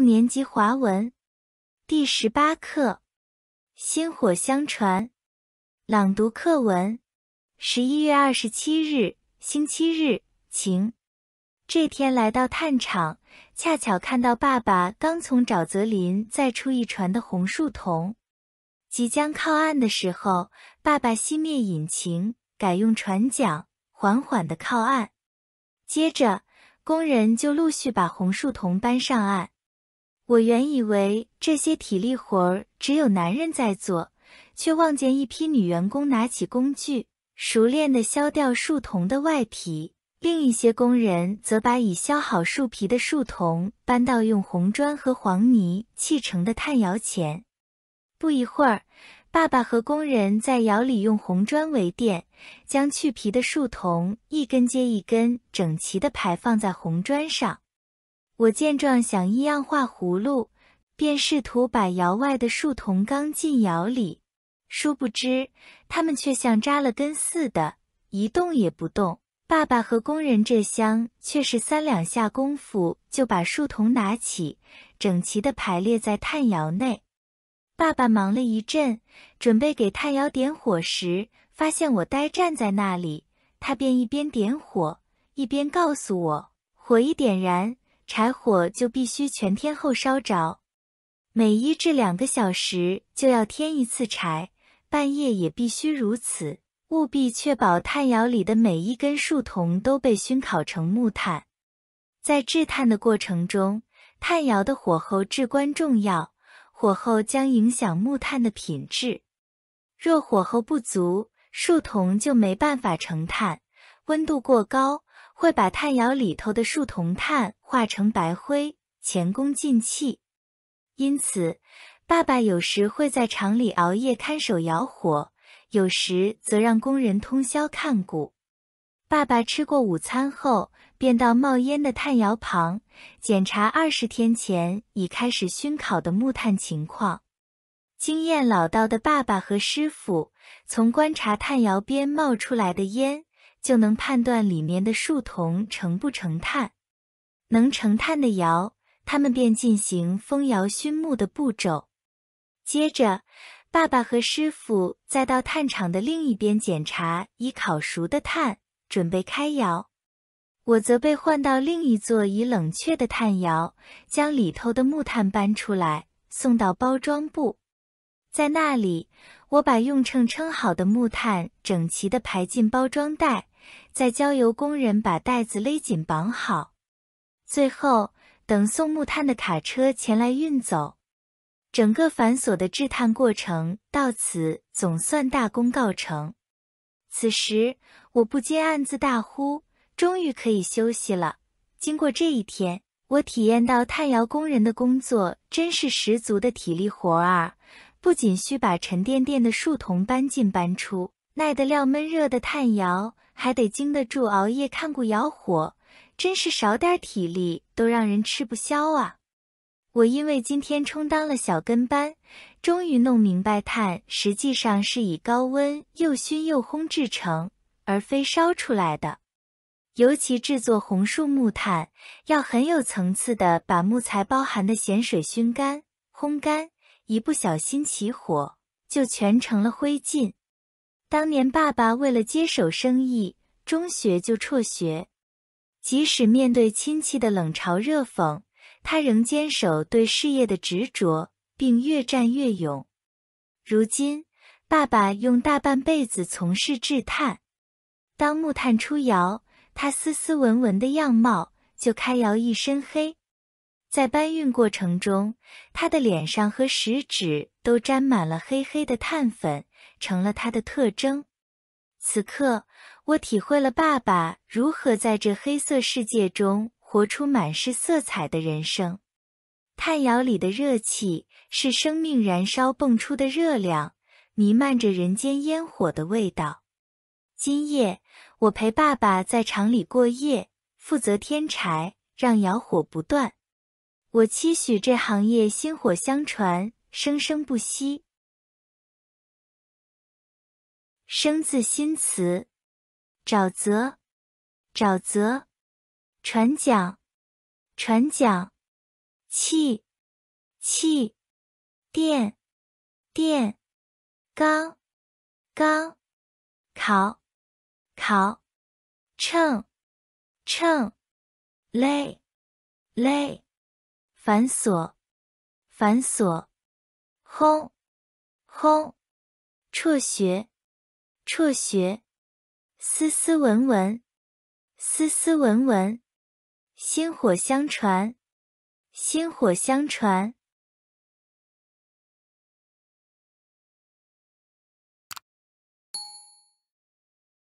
六年级华文第十八课《薪火相传》，朗读课文。十一月二十七日，星期日，晴。这天来到探场，恰巧看到爸爸刚从沼泽林载出一船的红树桐。即将靠岸的时候，爸爸熄灭引擎，改用船桨，缓缓的靠岸。接着，工人就陆续把红树桐搬上岸。我原以为这些体力活儿只有男人在做，却望见一批女员工拿起工具，熟练地削掉树桐的外皮。另一些工人则把已削好树皮的树桐搬到用红砖和黄泥砌成的炭窑前。不一会儿，爸爸和工人在窑里用红砖围垫，将去皮的树桐一根接一根整齐地排放在红砖上。我见状想一样画葫芦，便试图把窑外的树铜刚进窑里，殊不知他们却像扎了根似的，一动也不动。爸爸和工人这厢却是三两下功夫就把树铜拿起，整齐地排列在炭窑内。爸爸忙了一阵，准备给炭窑点火时，发现我呆站在那里，他便一边点火，一边告诉我，火一点燃。柴火就必须全天候烧着，每一至两个小时就要添一次柴，半夜也必须如此，务必确保炭窑里的每一根树桐都被熏烤成木炭。在制炭的过程中，炭窑的火候至关重要，火候将影响木炭的品质。若火候不足，树桐就没办法成炭；温度过高。会把炭窑里头的树铜炭化成白灰，前功尽弃。因此，爸爸有时会在厂里熬夜看守窑火，有时则让工人通宵看顾。爸爸吃过午餐后，便到冒烟的炭窑旁检查二十天前已开始熏烤的木炭情况。经验老道的爸爸和师傅从观察炭窑边冒出来的烟。就能判断里面的树桐成不成炭，能成炭的窑，他们便进行封窑熏木的步骤。接着，爸爸和师傅再到炭厂的另一边检查已烤熟的炭，准备开窑。我则被换到另一座已冷却的炭窑，将里头的木炭搬出来，送到包装部。在那里，我把用秤称好的木炭整齐的排进包装袋。再交由工人把袋子勒紧绑好，最后等送木炭的卡车前来运走，整个繁琐的制炭过程到此总算大功告成。此时我不禁暗自大呼：“终于可以休息了！”经过这一天，我体验到炭窑工人的工作真是十足的体力活儿，不仅需把沉甸甸的树桐搬进搬出。耐得料闷热的炭窑，还得经得住熬夜看过窑火，真是少点体力都让人吃不消啊！我因为今天充当了小跟班，终于弄明白炭实际上是以高温又熏又烘制成，而非烧出来的。尤其制作红树木炭，要很有层次的把木材包含的咸水熏干、烘干，一不小心起火，就全成了灰烬。当年，爸爸为了接手生意，中学就辍学。即使面对亲戚的冷嘲热讽，他仍坚守对事业的执着，并越战越勇。如今，爸爸用大半辈子从事制炭。当木炭出窑，他斯斯文文的样貌就开窑一身黑。在搬运过程中，他的脸上和食指都沾满了黑黑的炭粉。成了他的特征。此刻，我体会了爸爸如何在这黑色世界中活出满是色彩的人生。炭窑里的热气是生命燃烧蹦出的热量，弥漫着人间烟火的味道。今夜，我陪爸爸在厂里过夜，负责添柴，让窑火不断。我期许这行业薪火相传，生生不息。生字新词：沼泽、沼泽、船桨、船桨、气、气、电、电、钢、钢、考、考、秤、秤、累，累，反锁、反锁、轰、轰、辍学。辍学，斯斯文文，斯斯文文，薪火相传，薪火相传。